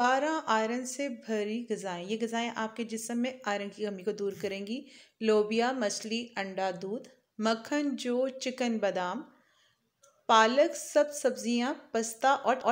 बारह आयरन से भरी गजाएं ये गजाएं आपके जिसम में आयरन की कमी को दूर करेंगी लोबिया मछली अंडा दूध मक्खन जो चिकन बादाम पालक सब सब्जियां पस्ता और